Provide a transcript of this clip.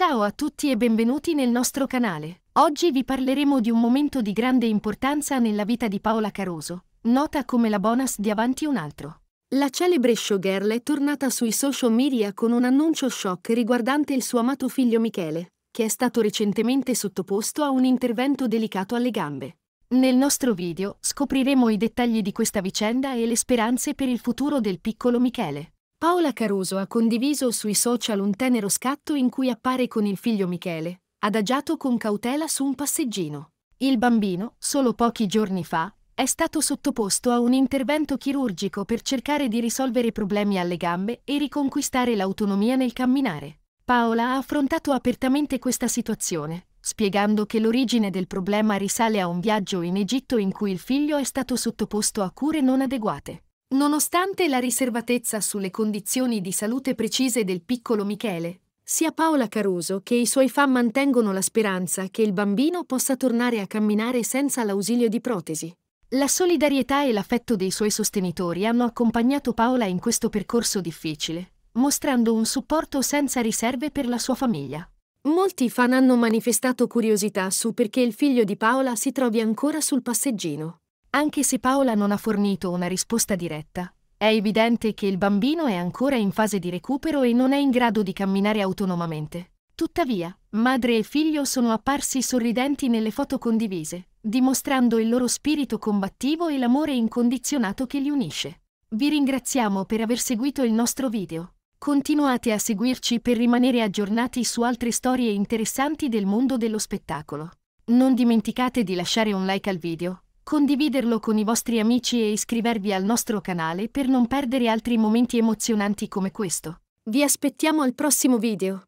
Ciao a tutti e benvenuti nel nostro canale. Oggi vi parleremo di un momento di grande importanza nella vita di Paola Caroso, nota come la bonus di Avanti un altro. La celebre showgirl è tornata sui social media con un annuncio shock riguardante il suo amato figlio Michele, che è stato recentemente sottoposto a un intervento delicato alle gambe. Nel nostro video scopriremo i dettagli di questa vicenda e le speranze per il futuro del piccolo Michele. Paola Caruso ha condiviso sui social un tenero scatto in cui appare con il figlio Michele, adagiato con cautela su un passeggino. Il bambino, solo pochi giorni fa, è stato sottoposto a un intervento chirurgico per cercare di risolvere problemi alle gambe e riconquistare l'autonomia nel camminare. Paola ha affrontato apertamente questa situazione, spiegando che l'origine del problema risale a un viaggio in Egitto in cui il figlio è stato sottoposto a cure non adeguate. Nonostante la riservatezza sulle condizioni di salute precise del piccolo Michele, sia Paola Caruso che i suoi fan mantengono la speranza che il bambino possa tornare a camminare senza l'ausilio di protesi. La solidarietà e l'affetto dei suoi sostenitori hanno accompagnato Paola in questo percorso difficile, mostrando un supporto senza riserve per la sua famiglia. Molti fan hanno manifestato curiosità su perché il figlio di Paola si trovi ancora sul passeggino. Anche se Paola non ha fornito una risposta diretta, è evidente che il bambino è ancora in fase di recupero e non è in grado di camminare autonomamente. Tuttavia, madre e figlio sono apparsi sorridenti nelle foto condivise, dimostrando il loro spirito combattivo e l'amore incondizionato che li unisce. Vi ringraziamo per aver seguito il nostro video. Continuate a seguirci per rimanere aggiornati su altre storie interessanti del mondo dello spettacolo. Non dimenticate di lasciare un like al video condividerlo con i vostri amici e iscrivervi al nostro canale per non perdere altri momenti emozionanti come questo. Vi aspettiamo al prossimo video.